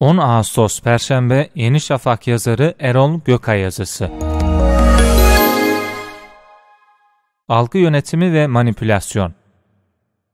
10 Ağustos Perşembe Yeni Şafak yazarı Erol Gökay yazısı. Algı yönetimi ve manipülasyon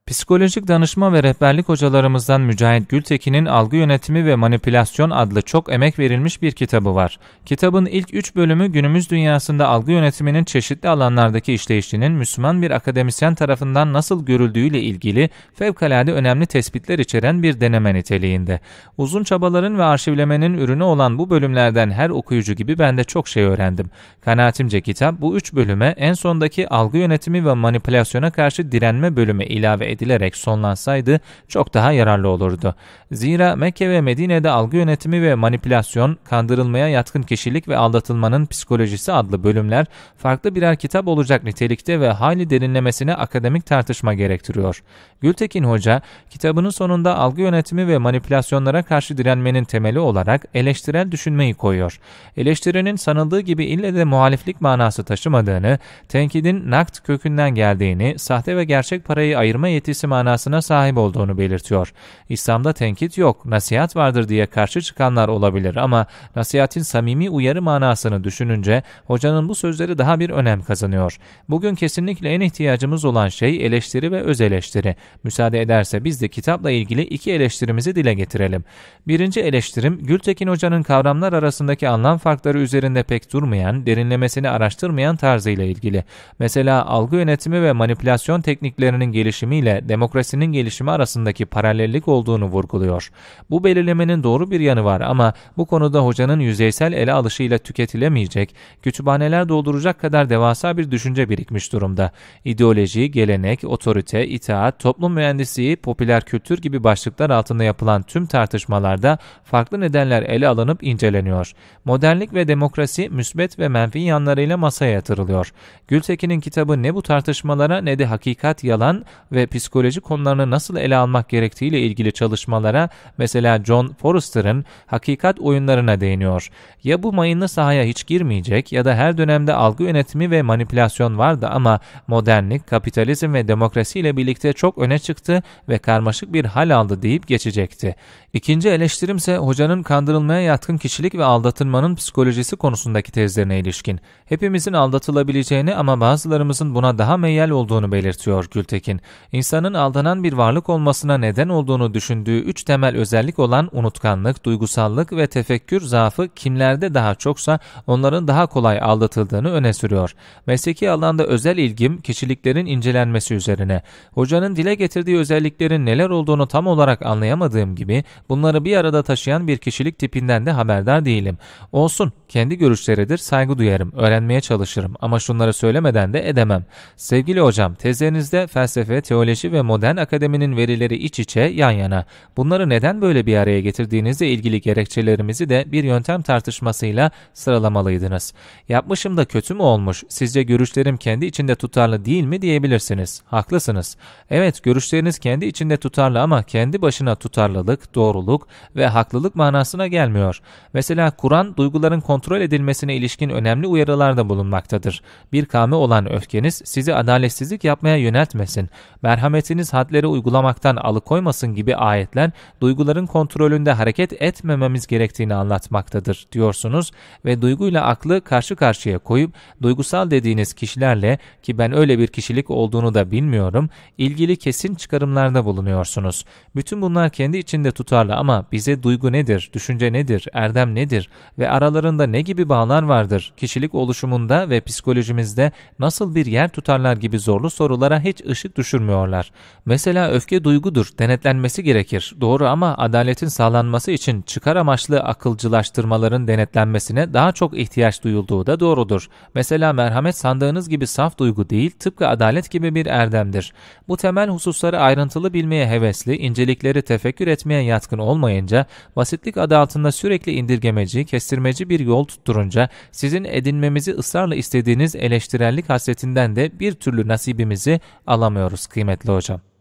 Psikolojik danışma ve rehberlik hocalarımızdan Mücahit Gültekin'in Algı Yönetimi ve Manipülasyon adlı çok emek verilmiş bir kitabı var. Kitabın ilk üç bölümü günümüz dünyasında algı yönetiminin çeşitli alanlardaki işleyişinin Müslüman bir akademisyen tarafından nasıl görüldüğüyle ilgili fevkalade önemli tespitler içeren bir deneme niteliğinde. Uzun çabaların ve arşivlemenin ürünü olan bu bölümlerden her okuyucu gibi ben de çok şey öğrendim. Kanaatimce kitap bu üç bölüme en sondaki algı yönetimi ve manipülasyona karşı direnme bölümü ilave edildi edilerek sonlansaydı çok daha yararlı olurdu. Zira Mekke ve Medine'de algı yönetimi ve manipülasyon, kandırılmaya yatkın kişilik ve aldatılmanın psikolojisi adlı bölümler farklı birer kitap olacak nitelikte ve hayli derinlemesine akademik tartışma gerektiriyor. Gültekin Hoca, kitabının sonunda algı yönetimi ve manipülasyonlara karşı direnmenin temeli olarak eleştirel düşünmeyi koyuyor. Eleştirenin sanıldığı gibi ille de muhaliflik manası taşımadığını, tenkidin nakt kökünden geldiğini, sahte ve gerçek parayı ayırma yeteneğini, tenkitisi manasına sahip olduğunu belirtiyor. İslam'da tenkit yok, nasihat vardır diye karşı çıkanlar olabilir ama nasihatin samimi uyarı manasını düşününce hocanın bu sözleri daha bir önem kazanıyor. Bugün kesinlikle en ihtiyacımız olan şey eleştiri ve öz eleştiri. Müsaade ederse biz de kitapla ilgili iki eleştirimizi dile getirelim. Birinci eleştirim, Gültekin Hoca'nın kavramlar arasındaki anlam farkları üzerinde pek durmayan, derinlemesini araştırmayan tarzıyla ilgili. Mesela algı yönetimi ve manipülasyon tekniklerinin gelişimiyle ile demokrasinin gelişimi arasındaki paralellik olduğunu vurguluyor. Bu belirlemenin doğru bir yanı var ama bu konuda hocanın yüzeysel ele alışıyla tüketilemeyecek, kütüphaneler dolduracak kadar devasa bir düşünce birikmiş durumda. İdeoloji, gelenek, otorite, itaat, toplum mühendisliği, popüler kültür gibi başlıklar altında yapılan tüm tartışmalarda farklı nedenler ele alınıp inceleniyor. Modernlik ve demokrasi müsbet ve menfi yanlarıyla masaya yatırılıyor. Gültekin'in kitabı ne bu tartışmalara ne de hakikat, yalan ve pis psikoloji konularını nasıl ele almak gerektiğiyle ilgili çalışmalara mesela John Forrester'ın hakikat oyunlarına değiniyor. Ya bu mayınlı sahaya hiç girmeyecek ya da her dönemde algı yönetimi ve manipülasyon vardı ama modernlik, kapitalizm ve demokrasi ile birlikte çok öne çıktı ve karmaşık bir hal aldı deyip geçecekti. İkinci eleştirimse hocanın kandırılmaya yatkın kişilik ve aldatılmanın psikolojisi konusundaki tezlerine ilişkin. Hepimizin aldatılabileceğini ama bazılarımızın buna daha meyel olduğunu belirtiyor Gültekin. İnsan insanın aldanan bir varlık olmasına neden olduğunu düşündüğü üç temel özellik olan unutkanlık, duygusallık ve tefekkür zaafı kimlerde daha çoksa onların daha kolay aldatıldığını öne sürüyor. Mesleki alanda özel ilgim kişiliklerin incelenmesi üzerine. Hocanın dile getirdiği özelliklerin neler olduğunu tam olarak anlayamadığım gibi bunları bir arada taşıyan bir kişilik tipinden de haberdar değilim. Olsun kendi görüşleridir saygı duyarım, öğrenmeye çalışırım ama şunları söylemeden de edemem. Sevgili hocam tezlerinizde felsefe, teoloji geçmişi ve modern akademinin verileri iç içe yan yana. Bunları neden böyle bir araya getirdiğinizle ilgili gerekçelerimizi de bir yöntem tartışmasıyla sıralamalıydınız. Yapmışım da kötü mü olmuş, sizce görüşlerim kendi içinde tutarlı değil mi diyebilirsiniz. Haklısınız. Evet görüşleriniz kendi içinde tutarlı ama kendi başına tutarlılık, doğruluk ve haklılık manasına gelmiyor. Mesela Kur'an duyguların kontrol edilmesine ilişkin önemli uyarılarda bulunmaktadır. Bir kame olan öfkeniz sizi adaletsizlik yapmaya yöneltmesin. Merhamet merhametiniz hadleri uygulamaktan alıkoymasın gibi ayetler duyguların kontrolünde hareket etmememiz gerektiğini anlatmaktadır diyorsunuz ve duyguyla aklı karşı karşıya koyup duygusal dediğiniz kişilerle ki ben öyle bir kişilik olduğunu da bilmiyorum ilgili kesin çıkarımlarda bulunuyorsunuz. Bütün bunlar kendi içinde tutarlı ama bize duygu nedir, düşünce nedir, erdem nedir ve aralarında ne gibi bağlar vardır, kişilik oluşumunda ve psikolojimizde nasıl bir yer tutarlar gibi zorlu sorulara hiç ışık düşürmüyorlar var. Mesela öfke duygudur, denetlenmesi gerekir. Doğru ama adaletin sağlanması için çıkar amaçlı akılcılaştırmaların denetlenmesine daha çok ihtiyaç duyulduğu da doğrudur. Mesela merhamet sandığınız gibi saf duygu değil, tıpkı adalet gibi bir erdemdir. Bu temel hususları ayrıntılı bilmeye hevesli, incelikleri tefekkür etmeye yatkın olmayınca, basitlik adı altında sürekli indirgemeci, kestirmeci bir yol tutturunca, sizin edinmemizi ısrarla istediğiniz eleştirellik hasretinden de bir türlü nasibimizi alamıyoruz kıymetli Hocam.